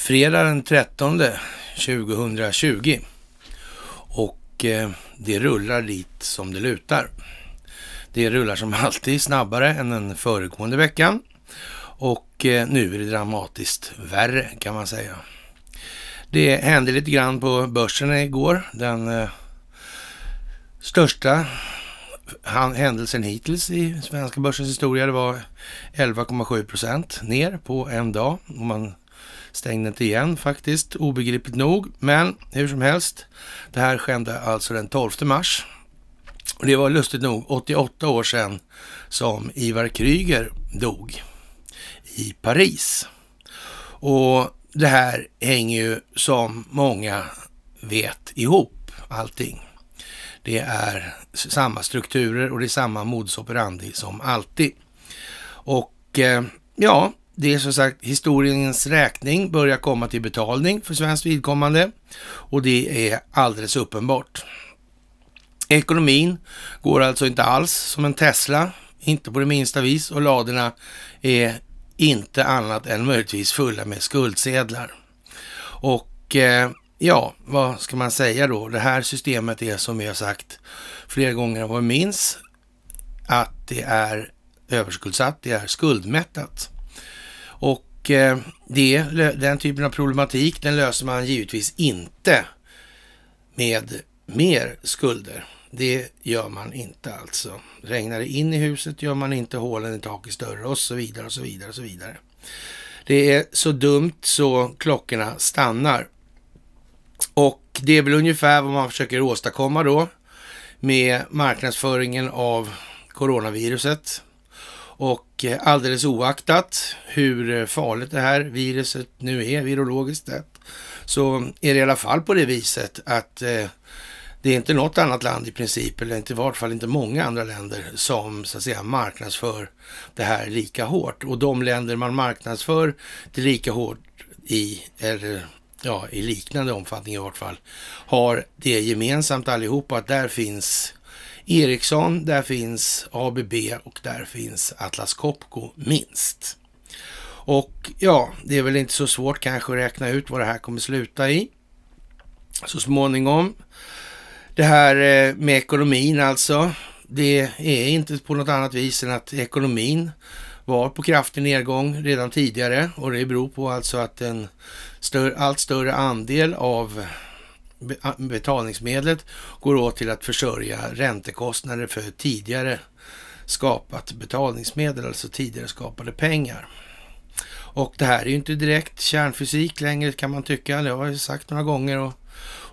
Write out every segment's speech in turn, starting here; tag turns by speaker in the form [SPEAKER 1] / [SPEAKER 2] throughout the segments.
[SPEAKER 1] fredag den 13 2020. Och eh, det rullar dit som det lutar. Det rullar som alltid snabbare än den föregående veckan. Och eh, nu är det dramatiskt värre kan man säga. Det hände lite grann på börsen igår. Den eh, största händelsen hittills i svenska börsens historia det var 11,7 procent ner på en dag. Om man Stängde inte igen faktiskt, obegripligt nog. Men hur som helst, det här skedde alltså den 12 mars. Och det var lustigt nog 88 år sedan som Ivar Kryger dog i Paris. Och det här hänger ju som många vet ihop allting. Det är samma strukturer och det är samma modus operandi som alltid. Och eh, ja, det är som sagt historiens räkning börjar komma till betalning för svenskt vidkommande och det är alldeles uppenbart. Ekonomin går alltså inte alls som en Tesla, inte på det minsta vis och ladorna är inte annat än möjligtvis fulla med skuldsedlar. Och eh, ja, vad ska man säga då? Det här systemet är som vi har sagt flera gånger vad vi minns att det är överskuldsatt, det är skuldmättat. Och eh, det, den typen av problematik, den löser man givetvis inte med mer skulder. Det gör man inte alltså. Regnar det in i huset gör man inte hålen i taket större och så vidare och så vidare och så vidare. Det är så dumt så klockorna stannar. Och det är väl ungefär vad man försöker åstadkomma då med marknadsföringen av coronaviruset. Och eh, alldeles oaktat hur eh, farligt det här viruset nu är, virologiskt sett, så är det i alla fall på det viset att eh, det är inte något annat land i princip, eller inte, i vart fall inte många andra länder, som så att säga marknadsför det här lika hårt. Och de länder man marknadsför det lika hårt i, eller ja, i liknande omfattning i vart fall, har det gemensamt allihopa att där finns Ericsson, där finns ABB och där finns Atlas Copco minst. Och ja, det är väl inte så svårt kanske att räkna ut vad det här kommer sluta i så småningom. Det här eh, med ekonomin alltså, det är inte på något annat vis än att ekonomin var på kraftig nedgång redan tidigare och det beror på alltså att en större, allt större andel av betalningsmedlet går åt till att försörja räntekostnader för tidigare skapat betalningsmedel, alltså tidigare skapade pengar. Och det här är ju inte direkt kärnfysik längre kan man tycka. Det har jag sagt några gånger och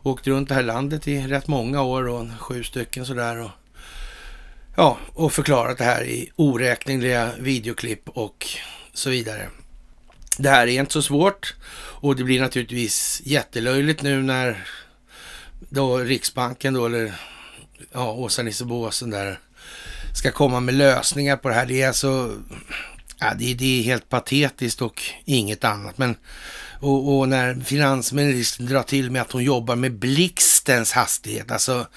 [SPEAKER 1] åkt runt det här landet i rätt många år och sju stycken sådär. Och, ja, och förklarat det här i oräkneliga videoklipp och så vidare. Det här är inte så svårt och det blir naturligtvis jättelöjligt nu när då Riksbanken då, eller ja, Åsa Nisse Båsen där, ska komma med lösningar på det här. Det är alltså, ja, det, det är helt patetiskt och inget annat. Men, och, och när finansministern drar till med att hon jobbar med blixtens hastighet, alltså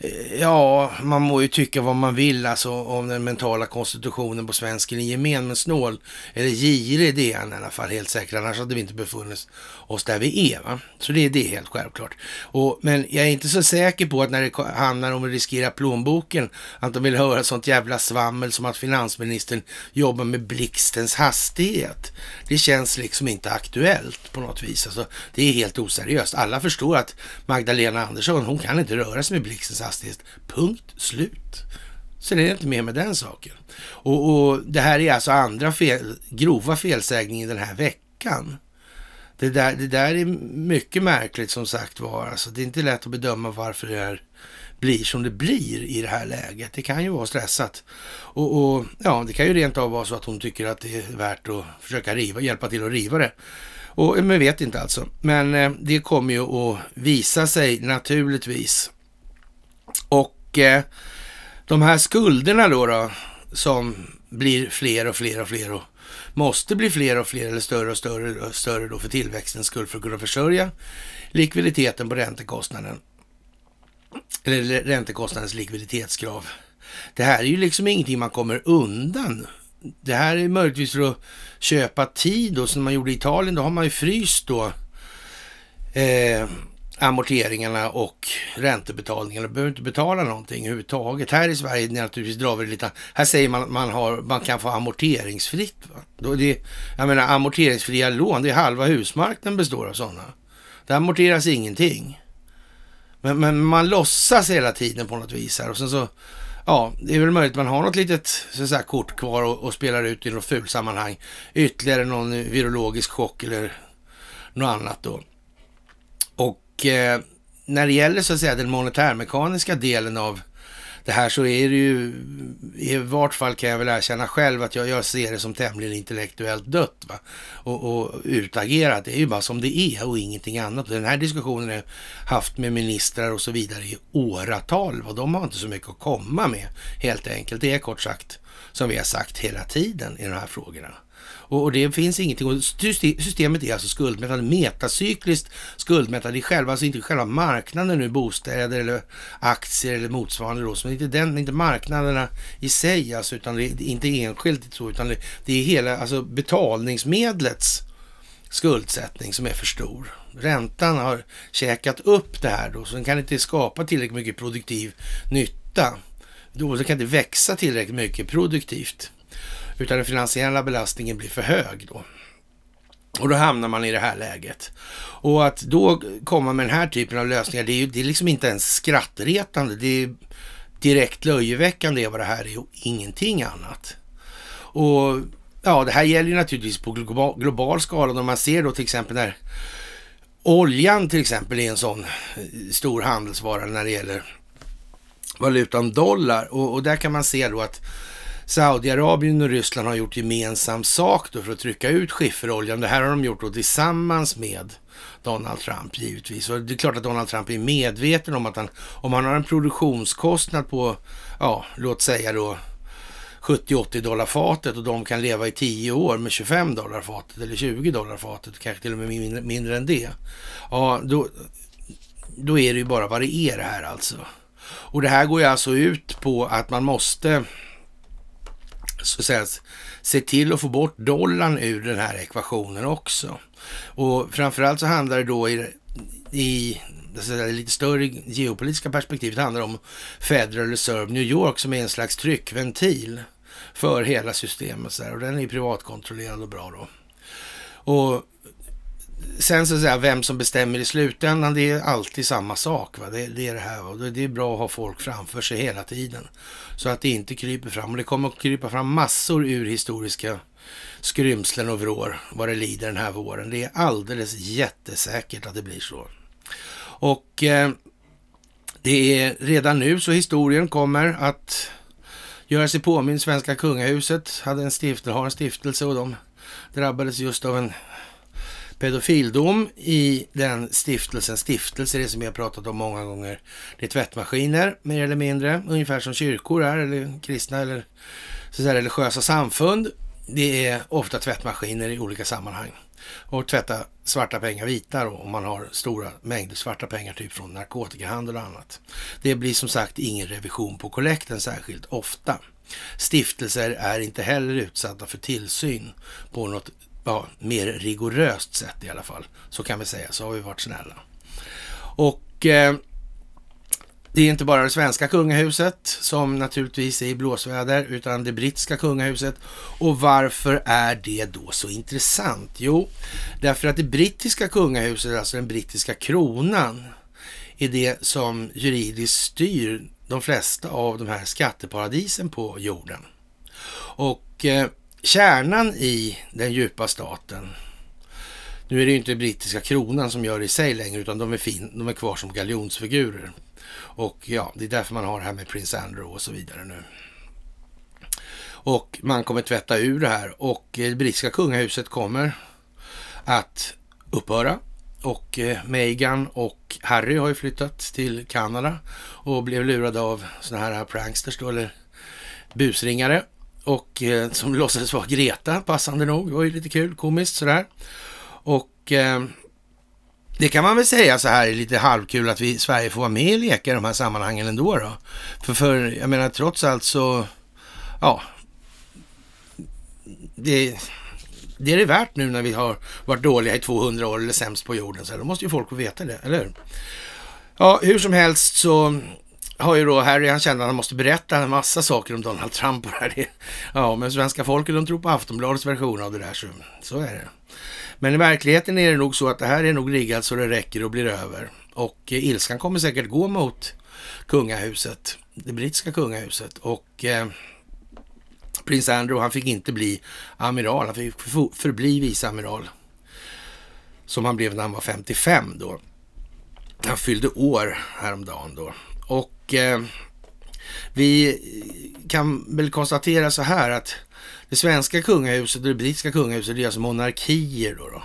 [SPEAKER 1] Eh, ja, man må ju tycka vad man vill alltså om den mentala konstitutionen på svensken i gemen, men snål eller girig det är han i alla fall helt säkert. Annars hade vi inte befunnit oss där vi är. Va? Så det, det är helt självklart. Och, men jag är inte så säker på att när det handlar om att riskera plånboken, att de vill höra sånt jävla svammel som att finansministern jobbar med blixtens hastighet. Det känns liksom inte aktuellt på något vis. Alltså, det är helt oseriöst. Alla förstår att Magdalena Andersson, hon kan inte röra sig med blixtens fantastiskt. Punkt slut. Så det är inte mer med den saken. Och, och det här är alltså andra fel, grova felsägningen den här veckan. Det där, det där är mycket märkligt som sagt var. Alltså, det är inte lätt att bedöma varför det här blir som det blir i det här läget. Det kan ju vara stressat. Och, och ja, det kan ju rent av vara så att hon tycker att det är värt att försöka riva, hjälpa till att riva det. Och, men vet inte alltså. Men eh, det kommer ju att visa sig naturligtvis de här skulderna då, då som blir fler och fler och fler och måste bli fler och fler eller större och större, och större då för tillväxtens skull för att kunna försörja likviditeten på räntekostnaden. Eller räntekostnadens likviditetskrav. Det här är ju liksom ingenting man kommer undan. Det här är möjligtvis för att köpa tid och som man gjorde i Italien, då har man ju fryst då eh, amorteringarna och räntebetalningarna. Du behöver inte betala någonting överhuvudtaget. Här i Sverige naturligtvis drar vi det lite... Här säger man att man, har, man kan få amorteringsfritt. Va? Då det, jag menar amorteringsfria lån, det är halva husmarknaden består av sådana. Det amorteras ingenting. Men, men man låtsas hela tiden på något vis här och sen så... Ja, det är väl möjligt att man har något litet så säga, kort kvar och, och spelar ut i något ful sammanhang. Ytterligare någon virologisk chock eller något annat då. Eh, när det gäller så att säga den monetärmekaniska delen av det här så är det ju, i vart fall kan jag väl erkänna själv att jag, jag ser det som tämligen intellektuellt dött va? Och, och utagerat. Det är ju bara som det är och ingenting annat. Den här diskussionen har jag haft med ministrar och så vidare i åratal och de har inte så mycket att komma med helt enkelt. Det är kort sagt som vi har sagt hela tiden i de här frågorna. Och, och det finns ingenting. Och systemet är alltså skuldmättat, metacykliskt skuldmättat. Det är själva, alltså inte själva marknaden nu, bostäder eller aktier eller motsvarande då. Så inte, den, inte marknaderna i sig alltså, utan det, inte enskilt så, utan det, det är hela alltså betalningsmedlets skuldsättning som är för stor. Räntan har käkat upp det här då, så den kan inte skapa tillräckligt mycket produktiv nytta. Då den kan inte växa tillräckligt mycket produktivt utan den finansiella belastningen blir för hög då. Och då hamnar man i det här läget. Och att då komma med den här typen av lösningar, det är ju det är liksom inte ens skrattretande. Det är direkt löjeväckande är vad det här är och ingenting annat. Och ja, det här gäller ju naturligtvis på global, global skala. Om man ser då till exempel när oljan till exempel är en sån eh, stor handelsvara när det gäller valutan dollar. Och, och där kan man se då att Saudiarabien och Ryssland har gjort gemensam sak då för att trycka ut skifferoljan. Det här har de gjort då tillsammans med Donald Trump givetvis. Och det är klart att Donald Trump är medveten om att han, om han har en produktionskostnad på, ja, låt säga då 70-80 dollar fatet och de kan leva i 10 år med 25 dollar fatet eller 20 dollar fatet, kanske till och med mindre, mindre än det. Ja, då, då är det ju bara vad det är det här alltså. Och det här går ju alltså ut på att man måste så att säga, se till att få bort dollarn ur den här ekvationen också. Och framförallt så handlar det då i, i det lite större geopolitiska perspektivet handlar om Federal Reserve New York som är en slags tryckventil för hela systemet. Så här. Och den är privatkontrollerad och bra då. Och sen så att säga, vem som bestämmer i slutändan, det är alltid samma sak. Va? Det, det är det här och det, är bra att ha folk framför sig hela tiden. Så att det inte kryper fram. Och det kommer att krypa fram massor ur historiska skrymslen och vrår vad det lider den här våren. Det är alldeles jättesäkert att det blir så. Och eh, det är redan nu så historien kommer att göra sig påminn. Svenska kungahuset hade en stiftelse, har en stiftelse och de drabbades just av en pedofildom i den stiftelsen. Stiftelser, det som vi har pratat om många gånger. Det är tvättmaskiner, mer eller mindre. Ungefär som kyrkor är, eller kristna eller så säga, religiösa samfund. Det är ofta tvättmaskiner i olika sammanhang. Och tvätta svarta pengar vita då, om man har stora mängder svarta pengar, typ från narkotikahandel och annat. Det blir som sagt ingen revision på kollekten särskilt ofta. Stiftelser är inte heller utsatta för tillsyn på något ja, mer rigoröst sätt i alla fall. Så kan vi säga, så har vi varit snälla. Och eh, det är inte bara det svenska kungahuset som naturligtvis är i blåsväder, utan det brittiska kungahuset. Och varför är det då så intressant? Jo, därför att det brittiska kungahuset, alltså den brittiska kronan, är det som juridiskt styr de flesta av de här skatteparadisen på jorden. Och eh, kärnan i den djupa staten. Nu är det ju inte brittiska kronan som gör det i sig längre, utan de är, fin, de är kvar som galjonsfigurer. Och ja, det är därför man har det här med prins Andrew och så vidare nu. Och man kommer tvätta ur det här och eh, det brittiska kungahuset kommer att upphöra. Och eh, Meghan och Harry har ju flyttat till Kanada och blev lurade av sådana här pranksters då, eller busringare och eh, som låtsades vara Greta, passande nog. Det var ju lite kul, komiskt sådär. Och eh, det kan man väl säga så här lite halvkul att vi i Sverige får vara med och leka i de här sammanhangen ändå då. För, för jag menar trots allt så, ja, det, det är det värt nu när vi har varit dåliga i 200 år eller sämst på jorden. Så här, då måste ju folk få veta det, eller hur? Ja, hur som helst så har ju då Harry, han kände att han måste berätta en massa saker om Donald Trump. Och det Ja, men svenska folket de tror på Aftonbladets version av det där, så, så är det. Men i verkligheten är det nog så att det här är nog riggat så det räcker och blir över. Och eh, ilskan kommer säkert gå mot kungahuset, det brittiska kungahuset. Och eh, prins Andrew, han fick inte bli amiral, han fick förbli viceamiral. Som han blev när han var 55 då. Han fyllde år häromdagen då och eh, vi kan väl konstatera så här att det svenska kungahuset och det brittiska kungahuset, är alltså monarkier. Då, då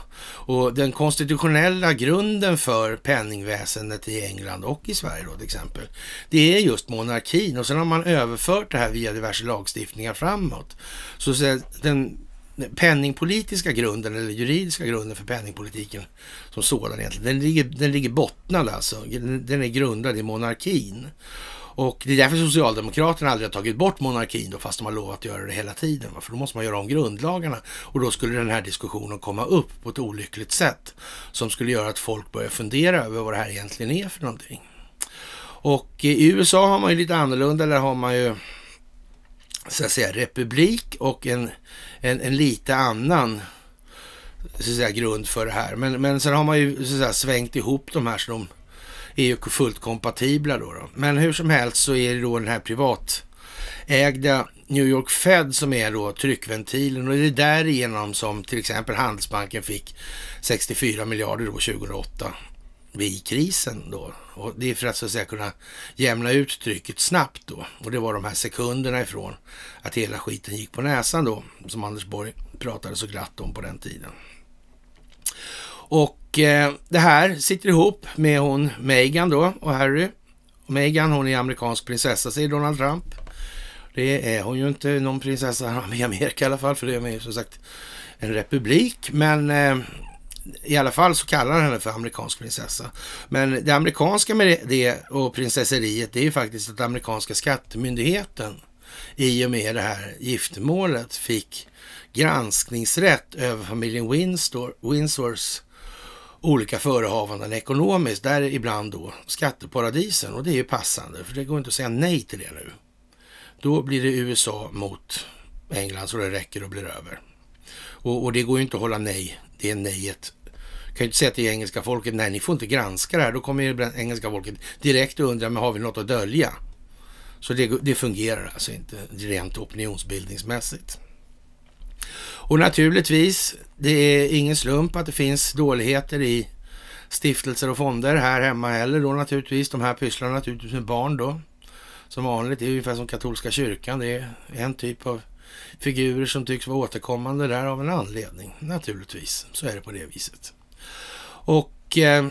[SPEAKER 1] Och den konstitutionella grunden för penningväsendet i England och i Sverige då till exempel, det är just monarkin. Och sen har man överfört det här via diverse lagstiftningar framåt. Så den penningpolitiska grunden eller juridiska grunden för penningpolitiken som sådan egentligen, den ligger, den ligger bottnad alltså. Den är grundad i monarkin. Och det är därför Socialdemokraterna aldrig har tagit bort monarkin då, fast de har lovat att göra det hela tiden. För då måste man göra om grundlagarna och då skulle den här diskussionen komma upp på ett olyckligt sätt som skulle göra att folk börjar fundera över vad det här egentligen är för någonting. Och i USA har man ju lite annorlunda, där har man ju så att säga republik och en, en, en lite annan så att säga, grund för det här. Men, men sen har man ju så att säga, svängt ihop de här så de är ju fullt kompatibla då, då. Men hur som helst så är det då den här privatägda New York Fed som är då tryckventilen och det är därigenom som till exempel Handelsbanken fick 64 miljarder då 2008 vid krisen då. Och det är för att så att säga kunna jämna ut trycket snabbt då. Och det var de här sekunderna ifrån att hela skiten gick på näsan då, som Anders Borg pratade så glatt om på den tiden. Och eh, det här sitter ihop med hon Meghan då och Harry. Meghan, hon är amerikansk prinsessa, säger Donald Trump. Det är hon ju inte, någon prinsessa i Amerika i alla fall, för det är ju som sagt en republik. Men eh, i alla fall så kallar han henne för amerikansk prinsessa. Men det amerikanska med det och prinsesseriet, det är ju faktiskt att amerikanska skattemyndigheten i och med det här giftmålet fick granskningsrätt över familjen Windsor, Windsors olika förehavanden ekonomiskt, där ibland då skatteparadisen. Och det är ju passande, för det går inte att säga nej till det nu. Då blir det USA mot England så det räcker och blir över. Och, och det går ju inte att hålla nej, det är nejet kan ju inte säga till engelska folket, nej ni får inte granska det här. Då kommer ju engelska folket direkt och undrar, men har vi något att dölja? Så det, det fungerar alltså inte rent opinionsbildningsmässigt. Och naturligtvis, det är ingen slump att det finns dåligheter i stiftelser och fonder här hemma heller då naturligtvis. De här pysslar naturligtvis med barn då. Som vanligt, det är ungefär som katolska kyrkan. Det är en typ av figurer som tycks vara återkommande där av en anledning. Naturligtvis, så är det på det viset. Och eh,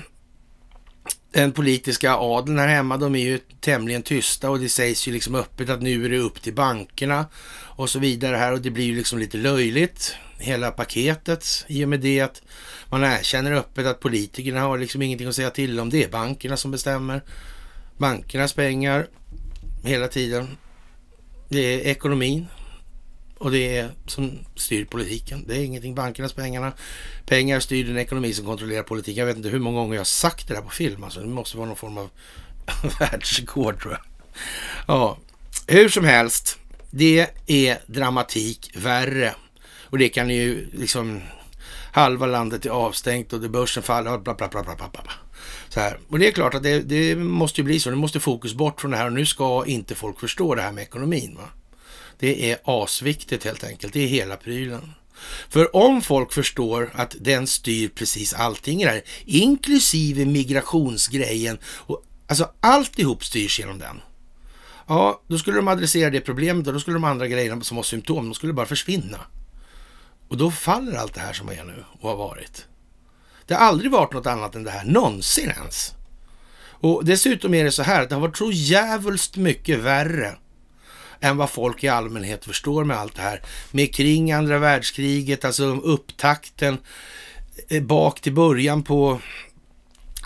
[SPEAKER 1] den politiska adeln här hemma, de är ju tämligen tysta och det sägs ju liksom öppet att nu är det upp till bankerna och så vidare här och det blir ju liksom lite löjligt hela paketet i och med det att man erkänner öppet att politikerna har liksom ingenting att säga till om. Det är bankerna som bestämmer. Bankernas pengar hela tiden. Det är ekonomin och det är som styr politiken. Det är ingenting bankernas pengarna. Pengar styr den ekonomi som kontrollerar politiken. Jag vet inte hur många gånger jag har sagt det där på film. Alltså, det måste vara någon form av världsrekord tror jag. Ja, hur som helst. Det är dramatik värre. Och det kan ju liksom... Halva landet är avstängt och börsen faller. Bla, bla, bla, bla, bla, bla. Så här. Och det är klart att det, det måste ju bli så. Nu måste fokus bort från det här och nu ska inte folk förstå det här med ekonomin. Va? Det är asviktigt helt enkelt. Det är hela prylen. För om folk förstår att den styr precis allting där, inklusive migrationsgrejen, och, alltså alltihop styrs genom den. Ja, då skulle de adressera det problemet och då skulle de andra grejerna som har symptom, de skulle bara försvinna. Och då faller allt det här som är nu och har varit. Det har aldrig varit något annat än det här, någonsin ens. Och dessutom är det så här att det har varit så jävligt mycket värre än vad folk i allmänhet förstår med allt det här. Med kring andra världskriget, alltså upptakten eh, bak till början på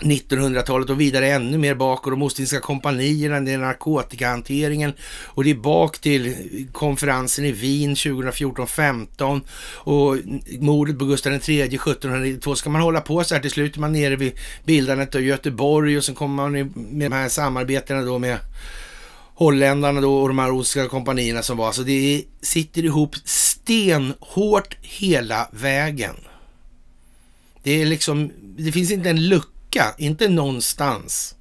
[SPEAKER 1] 1900-talet och vidare ännu mer bak och de Ostindiska kompanierna, det är narkotikahanteringen och det är bak till konferensen i Wien 2014-15 och mordet på Gustav III 1792. Ska man hålla på så här till slut är man nere vid bildandet av Göteborg och sen kommer man med de här samarbetena då med holländarna då och de här oska kompanierna som var. Så alltså, det sitter ihop stenhårt hela vägen. Det är liksom, det finns inte en lucka, inte någonstans.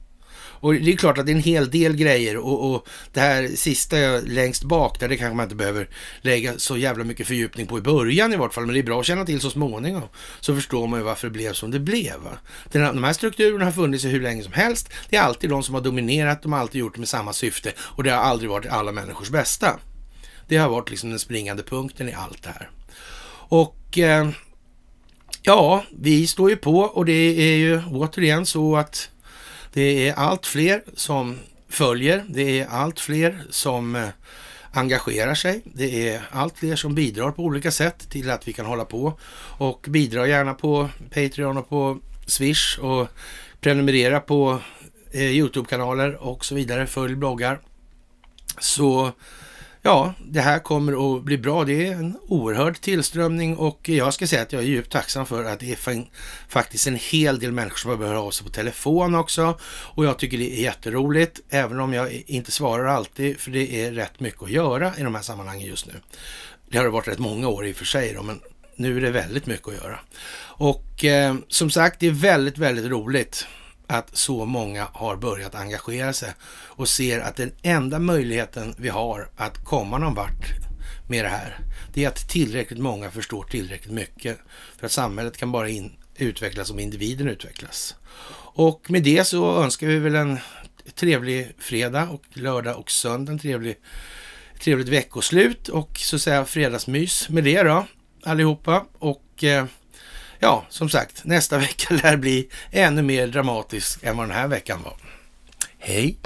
[SPEAKER 1] Och det är klart att det är en hel del grejer och, och det här sista längst bak där, det kanske man inte behöver lägga så jävla mycket fördjupning på i början i vart fall, men det är bra att känna till så småningom. Så förstår man ju varför det blev som det blev. Va? De här strukturerna har funnits hur länge som helst. Det är alltid de som har dominerat, de har alltid gjort det med samma syfte och det har aldrig varit alla människors bästa. Det har varit liksom den springande punkten i allt det här. Och eh, ja, vi står ju på och det är ju återigen så att det är allt fler som följer, det är allt fler som eh, engagerar sig. Det är allt fler som bidrar på olika sätt till att vi kan hålla på och bidra gärna på Patreon och på Swish och prenumerera på eh, Youtube-kanaler och så vidare. Följ bloggar. Så Ja, det här kommer att bli bra. Det är en oerhörd tillströmning och jag ska säga att jag är djupt tacksam för att det är faktiskt en hel del människor som behöver höra av sig på telefon också. Och jag tycker det är jätteroligt, även om jag inte svarar alltid, för det är rätt mycket att göra i de här sammanhangen just nu. Det har det varit rätt många år i och för sig då, men nu är det väldigt mycket att göra. Och eh, som sagt, det är väldigt, väldigt roligt att så många har börjat engagera sig och ser att den enda möjligheten vi har att komma någon vart med det här, det är att tillräckligt många förstår tillräckligt mycket. För att samhället kan bara in, utvecklas om individen utvecklas. Och med det så önskar vi väl en trevlig fredag och lördag och söndag. En trevlig, trevligt veckoslut och så att säga fredagsmys med det då allihopa. Och eh, ja, som sagt, nästa vecka lär bli ännu mer dramatisk än vad den här veckan var. Hej!